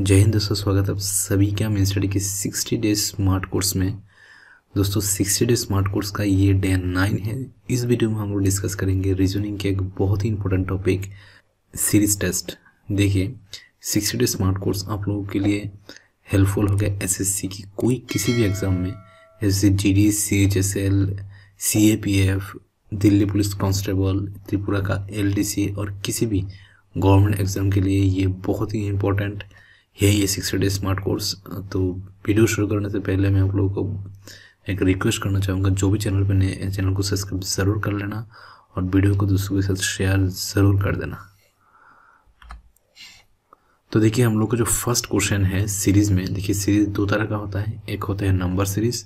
जय हिंद दोस्तों स्वागत है आप सभी का मेन स्टडी के सिक्सटी डेज स्मार्ट कोर्स में दोस्तों सिक्सटी डेज स्मार्ट कोर्स का ये डे नाइन है इस वीडियो में हम लोग डिस्कस करेंगे रीजनिंग के एक बहुत ही इंपॉर्टेंट टॉपिक सीरीज टेस्ट देखिए सिक्सटी डेज स्मार्ट कोर्स आप लोगों के लिए हेल्पफुल हो गया एस की कोई किसी भी एग्ज़ाम में जैसे G D C H S L C A P F Delhi police constable Tripura का एल डी सी और किसी भी गवर्नमेंट एग्ज़ाम के लिए ये बहुत ही इंपॉर्टेंट यही है सिक्सटी डे स्मार्ट कोर्स तो वीडियो शुरू करने से पहले मैं आप लोगों को एक रिक्वेस्ट करना चाहूँगा जो भी चैनल पर नए चैनल को सब्सक्राइब ज़रूर कर लेना और वीडियो को दूसरों के साथ शेयर ज़रूर कर देना तो देखिए हम लोग का जो फर्स्ट क्वेश्चन है सीरीज़ में देखिए सीरीज़ दो तरह का होता है एक होता है नंबर सीरीज़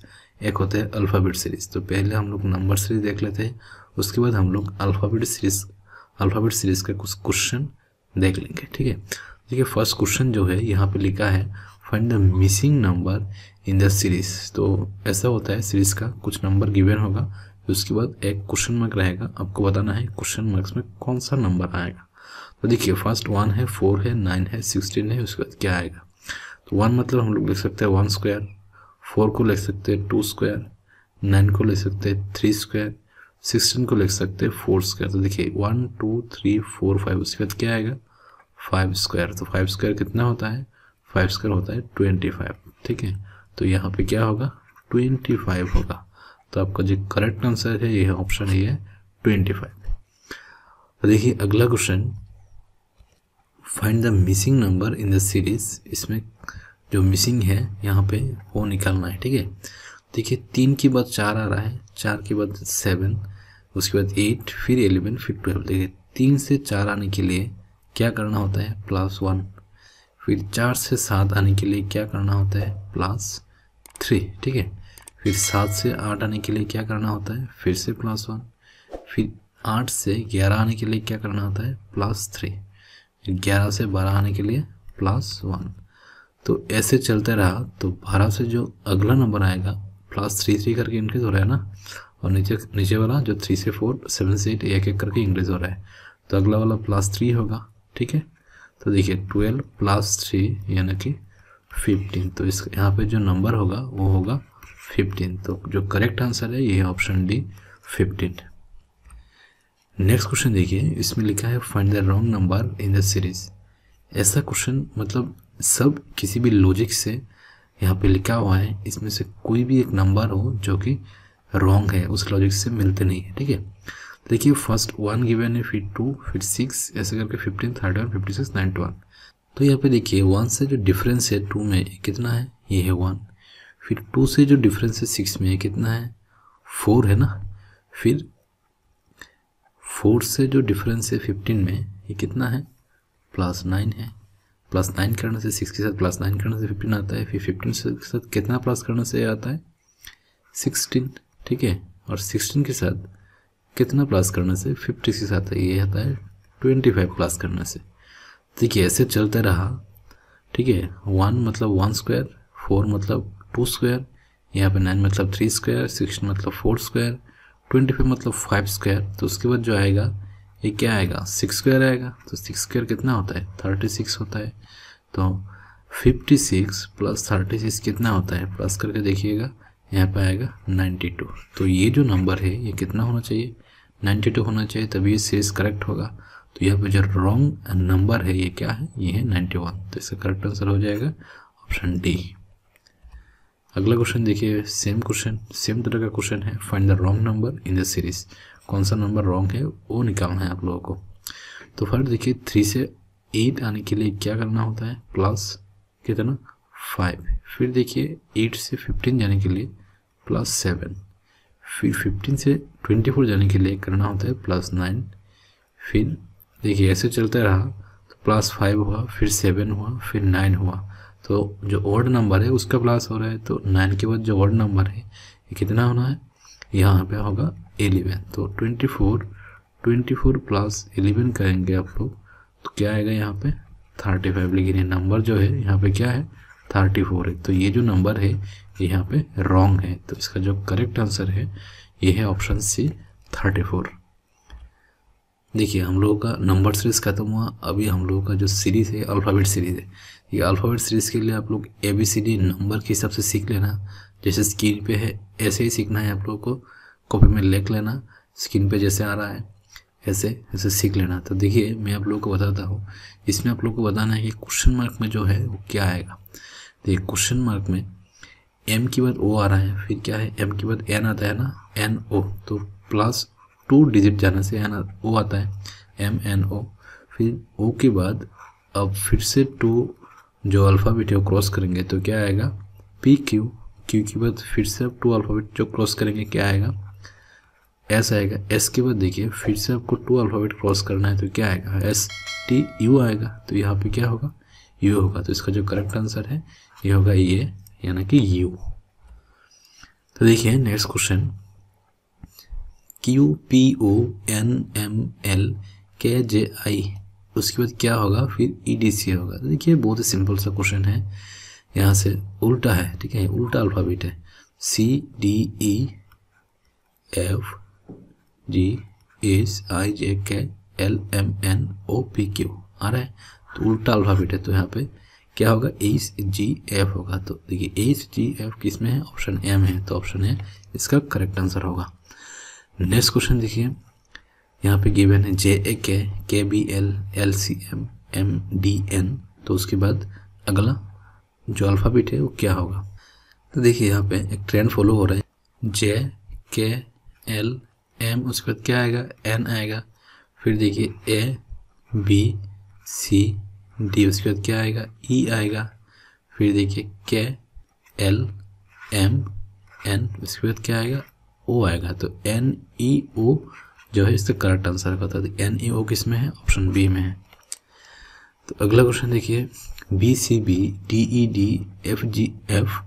एक होता है अल्फ़ाबेट सीरीज़ तो पहले हम लोग नंबर सीरीज़ देख लेते हैं उसके बाद हम लोग अल्फ़ाबेट सीरीज़ अल्फ़ाबेट सीरीज़ का कुछ क्वेश्चन देख लेंगे ठीक है देखिए फर्स्ट क्वेश्चन जो है यहाँ पे लिखा है find the missing number in the series तो ऐसा होता है सीरीज का कुछ नंबर गिवन होगा तो उसके बाद एक क्वेश्चन मार्क रहेगा आपको बताना है क्वेश्चन मार्क्स में कौन सा नंबर आएगा तो देखिए फर्स्ट वन है फोर है नाइन है सिक्सटीन है उसके बाद क्या आएगा तो वन मतलब हम लोग लिख सकते हैं वन स्क्वायर फोर को लिख सकते हैं टू स्क्वायर नाइन को लिख सकते हैं थ्री स्क्वायर सिक्सटीन को लिख सकते हैं फोर स्क्वायर तो देखिए one two three four five उसके बाद क्या आएगा फाइव स्क्वायर तो फाइव स्क्वायर कितना होता है फाइव स्क्वायर होता है ट्वेंटी फाइव ठीक है तो यहाँ पे क्या होगा ट्वेंटी फाइव होगा तो आपका जो करेक्ट आंसर है यह ऑप्शन ही है ट्वेंटी फाइव तो देखिए अगला question find the missing number in the series इसमें जो मिसिंग है यहाँ पे वो निकालना है ठीक है देखिए तीन के बाद चार आ रहा है चार के बाद सेवन उसके बाद एट फिर एलेवन फिर ट्वेल्व देखिए तीन से चार आने के लिए क्या करना होता है प्लस वन फिर चार से सात आने के लिए क्या करना होता है प्लस थ्री ठीक है फिर सात से आठ आने के लिए क्या करना होता है फिर से प्लस वन फिर आठ से ग्यारह आने के लिए क्या करना होता है प्लस थ्री फिर ग्यारह से बारह आने के लिए प्लस वन तो ऐसे चलते रहा तो बारह से जो अगला नंबर आएगा प्लस थ्री थ्री करके इंक्रीज हो रहा है ना और नीचे नीचे वाला जो थ्री से फोर सेवन से एट एक एक करके इंक्रीज हो रहा है तो अगला वाला प्लस थ्री होगा ठीक है तो देखिए ट्वेल्व प्लस थ्री यानी कि फिफ्टीन तो इस यहाँ पे जो नंबर होगा वो होगा फिफ्टीन तो जो करेक्ट आंसर है ये option D fifteen next question देखिए इसमें लिखा है find the wrong number in the series ऐसा क्वेश्चन मतलब सब किसी भी लॉजिक से यहाँ पे लिखा हुआ है इसमें से कोई भी एक नंबर हो जो कि रॉन्ग है उस लॉजिक से मिलते नहीं है ठीक है देखिए फर्स्ट वन गिवन है फिर टू फिर सिक्स ऐसे करके fifteen thirty one fifty six ninety one तो यहाँ पे देखिए वन से जो डिफरेंस है टू में कितना है ये है वन फिर टू से जो डिफरेंस है सिक्स में कितना है फोर है ना फिर फोर से जो डिफरेंस है फिफ्टीन में ये कितना है प्लस नाइन है प्लस नाइन करने से सिक्स के साथ प्लस नाइन करने से फिफ्टीन आता है फिर फिफ्टीन के साथ कितना प्लस करने से आता है सिक्सटीन ठीक है और सिक्सटीन के साथ कितना प्लस करने से फिफ्टी सिक्स आता है ये आता है ट्वेंटी फाइव प्लस करने से देखिए ऐसे चलता रहा ठीक है वन मतलब वन स्क्वायर फोर मतलब टू स्क्वायर यहाँ पे नाइन मतलब थ्री स्क्वायर सिक्स मतलब फोर स्क्वायर ट्वेंटी फाइव मतलब फाइव स्क्वायर तो उसके बाद जो आएगा ये क्या आएगा सिक्स स्क्वायर आएगा तो सिक्स स्क्वायर कितना होता है थर्टी सिक्स होता है तो fifty six plus thirty six कितना होता है प्लस करके देखिएगा यहाँ पे आएगा नाइन्टी टू तो ये जो नंबर है ये कितना होना चाहिए नाइन्टी टू होना चाहिए तभी ये सीरीज करेक्ट होगा तो यहाँ पर जो रॉन्ग नंबर है ये क्या है ये है वन तो इसका करेक्ट आंसर हो जाएगा ऑप्शन डी अगला क्वेश्चन देखिए सेम क्वेश्चन सेम तरह का क्वेश्चन है find the wrong number in the series कौन सा नंबर रॉन्ग है वो निकालना है आप लोगों को तो फर्स्ट देखिए थ्री से एट आने के लिए क्या करना होता है प्लस कितना फाइव फिर देखिए एट से फिफ्टीन जाने के लिए प्लस सेवन फिर फिफ्टीन से ट्वेंटी फोर जाने के लिए करना होता है प्लस नाइन फिर देखिए ऐसे चलता रहा तो प्लस फाइव हुआ फिर सेवन हुआ फिर नाइन हुआ तो जो ऑड नंबर है उसका प्लस हो रहा है तो नाइन के बाद जो ऑड नंबर है ये कितना होना है यहाँ पे होगा एलेवन तो twenty four twenty four plus eleven करेंगे आप लोग तो क्या आएगा यहाँ पे थर्टी फाइव लेकिन ये नंबर जो है यहाँ पे क्या है थर्टी फोर है तो ये जो नंबर है यहाँ पे रॉन्ग है तो इसका जो करेक्ट आंसर है ये है ऑप्शन सी थर्टी फोर देखिए हम लोगों का नंबर सीरीज़ खत्म हुआ अभी हम लोगों का जो सीरीज़ है अल्फ़ाबेट सीरीज़ है ये अल्फ़ाबेट सीरीज़ के लिए आप लोग A B C D number के हिसाब से सीख लेना जैसे स्क्रीन पे है ऐसे ही सीखना है आप लोगों को कॉपी में लिख लेना स्क्रीन पे जैसे आ रहा है ऐसे ऐसे सीख लेना तो देखिए मैं आप लोगों को बताता हूँ इसमें आप लोग को बताना है कि क्वेश्चन मार्क में जो है वो क्या आएगा देखिए क्वेश्चन मार्क में एम के बाद ओ आ रहा है फिर क्या है एम के बाद एन आता है ना एन ओ तो प्लस टू डिजिट जाने से एन ओ आता है एम एन ओ फिर ओ के बाद अब फिर से टू जो अल्फ़ाबेट है वो क्रॉस करेंगे तो क्या आएगा पी क्यू क्यू के बाद फिर से आप टू अल्फ़ाबेट जो क्रॉस करेंगे क्या आएगा एस आएगा एस के बाद देखिए फिर से आपको टू अल्फ़ाबेट क्रॉस करना है तो क्या आएगा एस टी यू आएगा तो यहाँ पे क्या होगा यू होगा तो इसका जो करेक्ट आंसर है ये होगा ये यानी कि यू तो देखिए next question Q P O N M L K J आई उसके बाद क्या होगा फिर ई डी सी होगा तो देखिए बहुत ही सिंपल सा क्वेश्चन है यहाँ से उल्टा है ठीक है उल्टा अल्फ़ाबेट है C D E F G S I J K L M N O P Q आ रहा है तो उल्टा अल्फ़ाबेट है तो यहाँ पे क्या होगा एस जी एफ होगा तो देखिए एस जी एफ किस में है ऑप्शन एम है तो ऑप्शन है इसका करेक्ट आंसर होगा नेक्स्ट क्वेश्चन देखिए यहाँ पे गिवन है J A K K B L L C M M D N तो उसके बाद अगला जो अल्फ़ाबेट है वो क्या होगा तो देखिए यहाँ पे एक ट्रेंड फॉलो हो रहा है जे के एल एम उसके बाद क्या आएगा एन आएगा फिर देखिए ए बी सी डी उसके बाद क्या आएगा ई e आएगा फिर देखिए के एल एम एन उसके बाद क्या आएगा ओ आएगा तो एन ई ओ जो है इसका करेक्ट आंसर होता है एन ई ओ e, किस में है ऑप्शन बी में है तो अगला क्वेश्चन देखिए B C B D E D F G F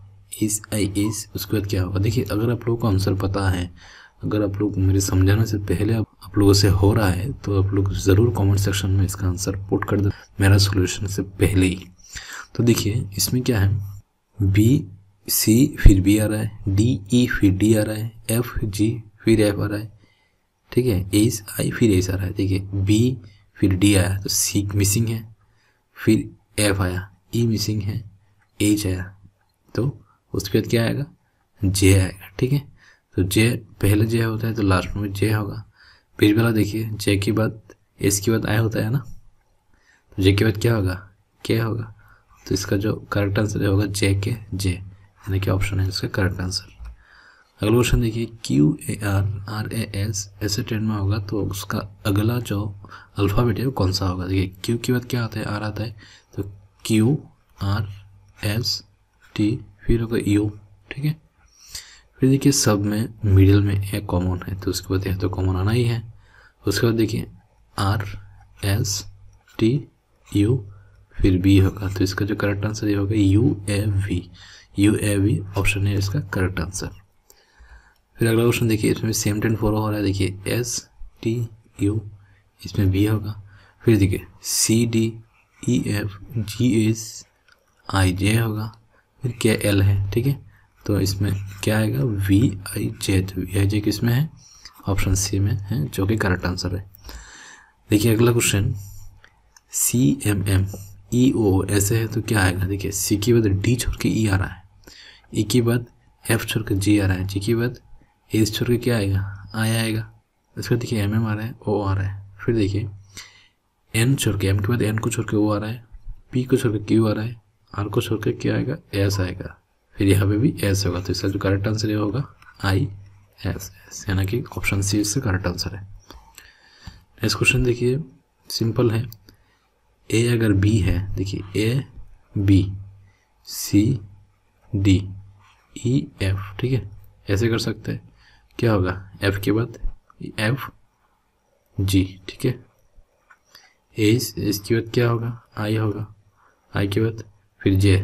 S I S उसके बाद क्या होगा देखिए अगर आप लोगों को आंसर पता है अगर आप लोग मेरे समझाने से पहले आप, आप लोगों से हो रहा है तो आप लोग ज़रूर कमेंट सेक्शन में इसका आंसर पुट कर दो मेरा सोल्यूशन से पहले ही तो देखिए इसमें क्या है बी सी फिर बी आ रहा है डी ई e, फिर डी आ रहा है एफ जी फिर एफ आ रहा है ठीक है एस आई फिर एस आ रहा है ठीक है बी फिर डी आया तो सी मिसिंग है फिर एफ आया ई e मिसिंग है एच आया तो उसके बाद क्या आएगा जे आएगा ठीक है तो जे पहले जे होता है तो लास्ट में जे होगा फिर वाला देखिए जे के बाद एस के बाद आई होता है ना तो जे के बाद क्या होगा के होगा तो इसका जो करेक्ट आंसर होगा जे के जे यानी कि ऑप्शन है इसका करेक्ट आंसर अगला क्वेश्चन देखिए Q A R R A S ऐसे ट्रेंड में होगा तो उसका अगला जो अल्फ़ाबेट है वो कौन सा होगा देखिए क्यू के बाद क्या आता है आर आता है तो क्यू आर एस टी फिर होगा यू ठीक है फिर देखिए सब में मिडिल में ए कॉमन है तो उसके बाद यह तो कॉमन आना ही है उसके बाद देखिए आर एस टी यू फिर बी होगा तो इसका जो करेक्ट आंसर ये होगा U A V U A V option है इसका करेक्ट आंसर फिर अगला क्वेश्चन देखिए इसमें सेम टेन फॉलो हो रहा है देखिए एस टी यू इसमें बी होगा फिर देखिए C D E F G S I J होगा फिर के एल है ठीक है तो इसमें क्या आएगा वी आई जे वी तो आई जे किस में है ऑप्शन सी में है जो कि करेक्ट आंसर है देखिए अगला question C M M E O ऐसे है तो क्या आएगा देखिए सी के बाद डी छोड़ के ई e आ रहा है ई e के बाद एफ छोड़ के जी आ रहा है जी के बाद एस छोड़ के क्या आएगा आई आएगा इसके बाद देखिए एम एम आ रहा है ओ आ रहा है फिर देखिए एन छोड़ के एम के बाद एन को छोड़ के ओ आ रहा है पी को छोड़ के क्यू आ रहा है आर को छोड़ के क्या आएगा एस आएगा फिर यहाँ पे भी एस होगा तो इसका जो करेक्ट आंसर ये होगा आई एस एस यानी कि ऑप्शन सी इससे करेक्ट आंसर है नेक्स्ट क्वेश्चन देखिए सिंपल है ए अगर बी है देखिए A B C D E F ठीक है ऐसे कर सकते हैं क्या होगा एफ के बाद एफ जी ठीक है ए इसके बाद क्या होगा आई होगा आई के बाद फिर जे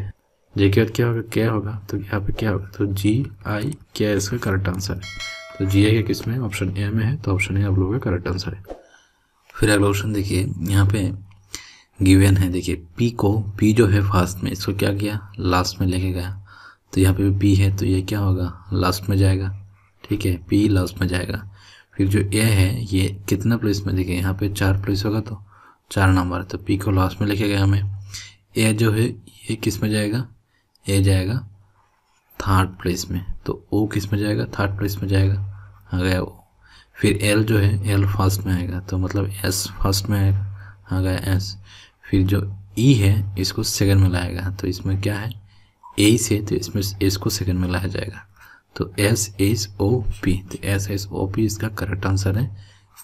जे के बाद क्या होगा क्या होगा तो यहाँ पे क्या होगा तो जी आई क्या इसका करेक्ट आंसर है तो जी आई किस में ऑप्शन ए में है तो ऑप्शन ए आप लोगों का करेक्ट आंसर है फिर अगला ऑप्शन देखिए यहाँ पे गिवन है देखिए पी को पी जो है फास्ट में इसको क्या किया लास्ट में लेके गया तो यहाँ पे भी पी है तो ये क्या होगा लास्ट में जाएगा ठीक है पी लास्ट में जाएगा फिर जो ए है ये कितना प्लेस में देखिए यहाँ पे चार प्लेस होगा तो चार नंबर तो पी को लास्ट में लेके गया हमें ए जो है ये किस में जाएगा ए जाएगा थर्ड प्लेस में तो ओ किस में जाएगा थर्ड प्लेस में जाएगा आ गया ओ फिर एल जो है एल फर्स्ट में आएगा तो मतलब एस फर्स्ट में आएगा आ गया एस फिर जो ई e है इसको सेकंड में लाएगा तो इसमें क्या है ए से तो इसमें एस को सेकंड में लाया जाएगा तो एस एस ओ पी तो एस एस ओ पी इसका करेक्ट आंसर है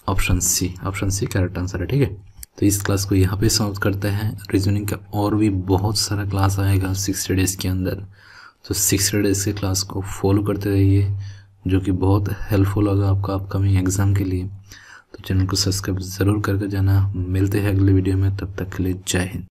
option C option C correct answer है ठीक है तो इस क्लास को यहाँ पे समाप्त करते हैं रीजनिंग का और भी बहुत सारा क्लास आएगा सिक्सटी डेज़ के अंदर तो सिक्सटी डेज़ के क्लास को फॉलो करते रहिए जो कि बहुत हेल्पफुल होगा आपका अपकमिंग एग्ज़ाम के लिए तो चैनल को सब्सक्राइब ज़रूर करके जाना मिलते हैं अगले वीडियो में तब तक के लिए जय हिंद